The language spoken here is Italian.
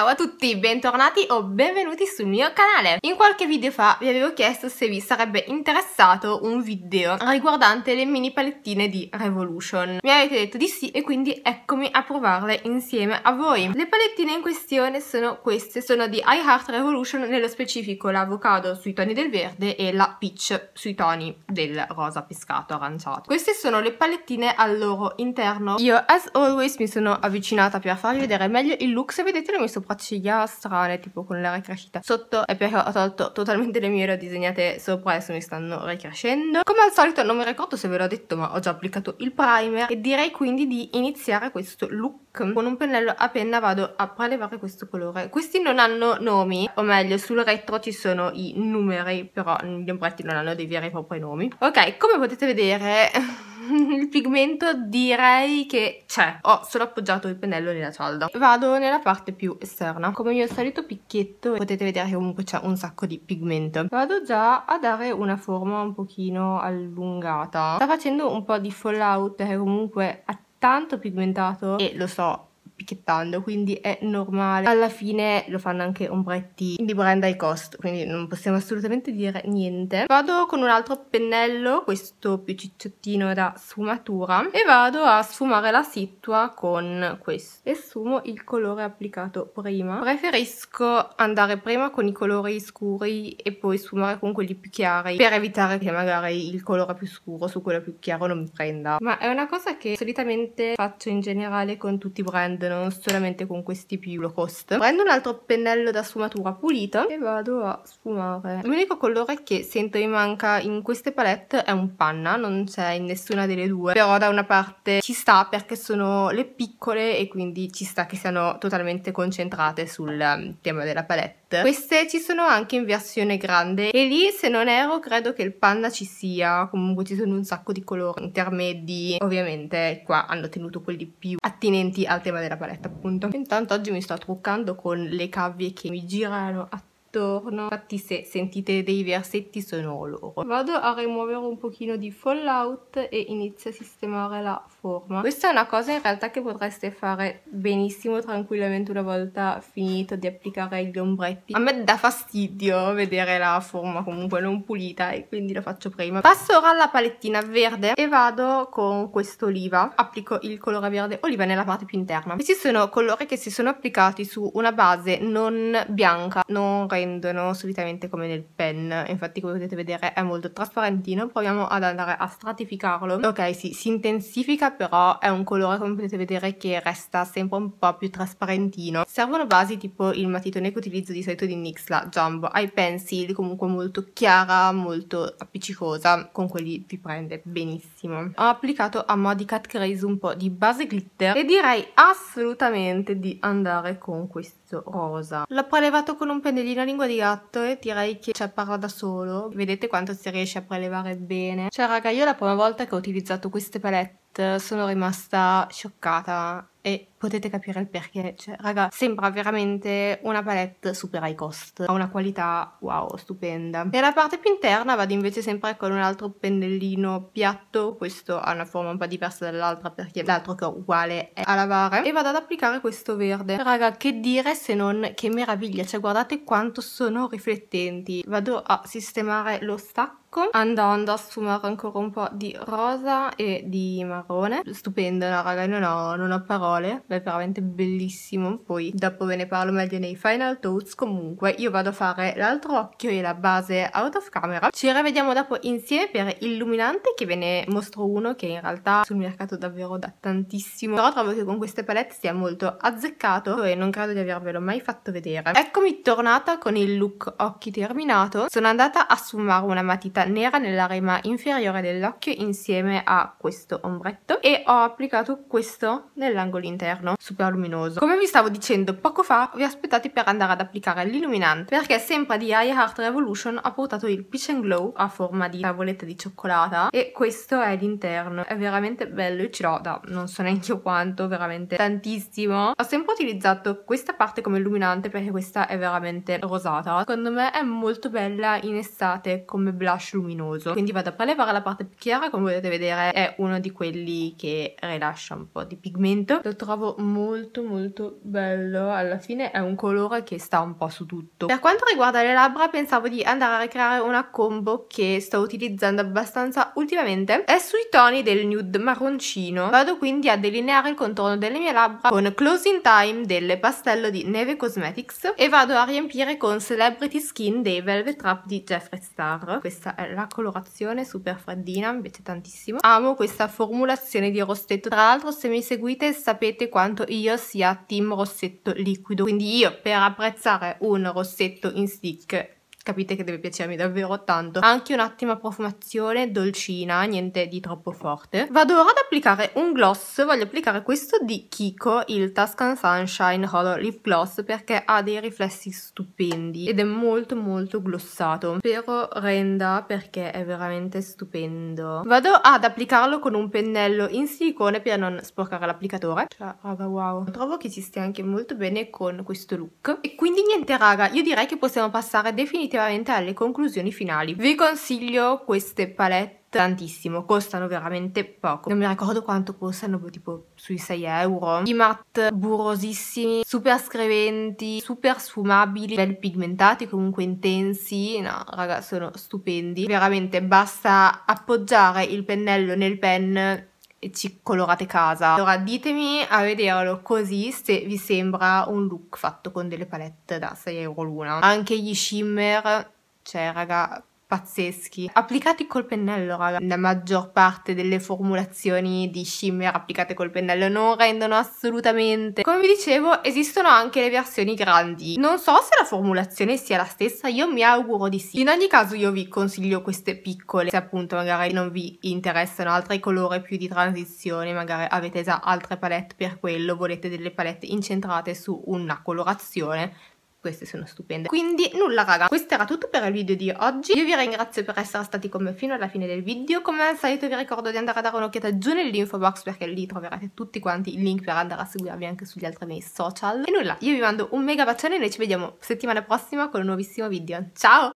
Ciao a tutti, bentornati o benvenuti sul mio canale. In qualche video fa vi avevo chiesto se vi sarebbe interessato un video riguardante le mini palettine di Revolution. Mi avete detto di sì e quindi eccomi a provarle insieme a voi. Le palettine in questione sono queste, sono di I Revolution, nello specifico l'avocado sui toni del verde e la peach sui toni del rosa pescato aranciato. Queste sono le palettine al loro interno. Io as always mi sono avvicinata per farvi vedere meglio il look, se vedete l'ho messo facciglia strane tipo con la ricrescita sotto E perché ho tolto totalmente le mie le ho disegnate sopra adesso mi stanno ricrescendo. come al solito non mi ricordo se ve l'ho detto ma ho già applicato il primer e direi quindi di iniziare questo look con un pennello a penna vado a prelevare questo colore questi non hanno nomi o meglio sul retro ci sono i numeri però gli ombretti non hanno dei veri e propri nomi ok come potete vedere il pigmento direi che c'è. Ho solo appoggiato il pennello nella cialda. Vado nella parte più esterna. Come il mio solito picchietto potete vedere che comunque c'è un sacco di pigmento. Vado già a dare una forma un pochino allungata. Sta facendo un po' di fallout perché comunque ha tanto pigmentato e lo so picchettando, quindi è normale. Alla fine lo fanno anche ombretti di brand high cost, quindi non possiamo assolutamente dire niente. Vado con un altro pennello, questo più cicciottino da sfumatura, e vado a sfumare la situa con questo. E sfumo il colore applicato prima. Preferisco andare prima con i colori scuri e poi sfumare con quelli più chiari, per evitare che magari il colore più scuro su quello più chiaro non mi prenda. Ma è una cosa che solitamente faccio in generale con tutti i brand, no? non solamente con questi più low cost. Prendo un altro pennello da sfumatura pulito e vado a sfumare. L'unico colore che sento mi manca in queste palette è un panna, non c'è in nessuna delle due, però da una parte ci sta perché sono le piccole e quindi ci sta che siano totalmente concentrate sul ehm, tema della palette. Queste ci sono anche in versione grande e lì se non ero credo che il panna ci sia, comunque ci sono un sacco di colori intermedi, ovviamente qua hanno tenuto quelli più attinenti al tema della palette paletta appunto. Intanto oggi mi sto truccando con le cavie che mi girano attorno, infatti se sentite dei versetti sono loro. Vado a rimuovere un pochino di fallout e inizio a sistemare la forma questa è una cosa in realtà che potreste fare benissimo tranquillamente una volta finito di applicare gli ombretti a me dà fastidio vedere la forma comunque non pulita e quindi lo faccio prima passo ora alla palettina verde e vado con quest'oliva applico il colore verde oliva nella parte più interna questi sono colori che si sono applicati su una base non bianca non rendono solitamente come nel pen infatti come potete vedere è molto trasparentino proviamo ad andare a stratificarlo ok sì, si intensifica però è un colore come potete vedere che resta sempre un po' più trasparentino. Servono basi tipo il matitone che utilizzo di solito di NYX, la Jumbo Eye Pencil, comunque molto chiara, molto appiccicosa, con quelli vi prende benissimo. Ho applicato a mo' di Cat un po' di base glitter e direi assolutamente di andare con questo rosa. L'ho prelevato con un pennellino a lingua di gatto e direi che ci cioè, parla da solo. Vedete quanto si riesce a prelevare bene? Cioè raga, io la prima volta che ho utilizzato queste palette sono rimasta scioccata e potete capire il perché. Cioè, raga, sembra veramente una palette super high cost. Ha una qualità, wow, stupenda. E la parte più interna vado invece sempre con un altro pennellino piatto. Questo ha una forma un po' diversa dall'altra perché l'altro che ho uguale è a lavare. E vado ad applicare questo verde. Raga, che dire se non che meraviglia. Cioè, guardate quanto sono riflettenti. Vado a sistemare lo stacco andando a sfumare ancora un po' di rosa e di marrone stupendo no raga non ho, non ho parole è veramente bellissimo, poi dopo ve ne parlo meglio nei final thoughts, comunque io vado a fare l'altro occhio e la base out of camera, ci rivediamo dopo insieme per Illuminante che ve ne mostro uno che in realtà sul mercato davvero da tantissimo, però trovo che con queste palette sia molto azzeccato e non credo di avervelo mai fatto vedere. Eccomi tornata con il look occhi terminato, sono andata a sfumare una matita nera nella rima inferiore dell'occhio insieme a questo ombretto e ho applicato questo nell'angolo interno esterno super luminoso. Come vi stavo dicendo poco fa, vi aspettate per andare ad applicare l'illuminante, perché sempre di Aya Heart Revolution ho portato il Peach and Glow a forma di tavoletta di cioccolata e questo è l'interno. È veramente bello, io ce l'ho da non so neanche io quanto, veramente tantissimo. Ho sempre utilizzato questa parte come illuminante perché questa è veramente rosata. Secondo me è molto bella in estate come blush luminoso. Quindi vado a prelevare la parte più chiara, come potete vedere è uno di quelli che rilascia un po' di pigmento. Lo trovo molto molto bello, alla fine è un colore che sta un po' su tutto. Per quanto riguarda le labbra pensavo di andare a ricreare una combo che sto utilizzando abbastanza ultimamente, è sui toni del nude marroncino, vado quindi a delineare il contorno delle mie labbra con Closing Time delle pastello di Neve Cosmetics e vado a riempire con Celebrity Skin dei Velvet Trap di Jeffree Star, questa è la colorazione super freddina, mi piace tantissimo, amo questa formulazione di rossetto, tra l'altro se mi seguite sapete quando quanto io sia team rossetto liquido, quindi io per apprezzare un rossetto in stick capite che deve piacermi davvero tanto. Anche un'ottima profumazione dolcina, niente di troppo forte. Vado ora ad applicare un gloss, voglio applicare questo di Kiko, il Tuscan Sunshine Hollow Lip Gloss, perché ha dei riflessi stupendi ed è molto molto glossato. Spero renda perché è veramente stupendo. Vado ad applicarlo con un pennello in silicone per non sporcare l'applicatore. Cioè, raga, wow. Trovo che ci stia anche molto bene con questo look. E quindi niente, raga, io direi che possiamo passare definitivamente effettivamente alle conclusioni finali. Vi consiglio queste palette tantissimo, costano veramente poco. Non mi ricordo quanto costano, boh, tipo sui 6 euro. I matte burrosissimi, super scriventi, super sfumabili, bel pigmentati, comunque intensi. No, raga, sono stupendi. Veramente basta appoggiare il pennello nel pen ci colorate casa. Allora ditemi a vederlo così se vi sembra un look fatto con delle palette da 6 euro l'una. Anche gli shimmer, cioè raga, pazzeschi, applicati col pennello, raga. La maggior parte delle formulazioni di shimmer applicate col pennello non rendono assolutamente. Come vi dicevo, esistono anche le versioni grandi. Non so se la formulazione sia la stessa, io mi auguro di sì. In ogni caso io vi consiglio queste piccole, se appunto magari non vi interessano altri colori più di transizione, magari avete già altre palette per quello, volete delle palette incentrate su una colorazione, queste sono stupende quindi nulla raga questo era tutto per il video di oggi io vi ringrazio per essere stati con me fino alla fine del video come al solito vi ricordo di andare a dare un'occhiata giù nell'info box perché lì troverete tutti quanti i link per andare a seguirmi anche sugli altri miei social e nulla io vi mando un mega bacione e noi ci vediamo settimana prossima con un nuovissimo video ciao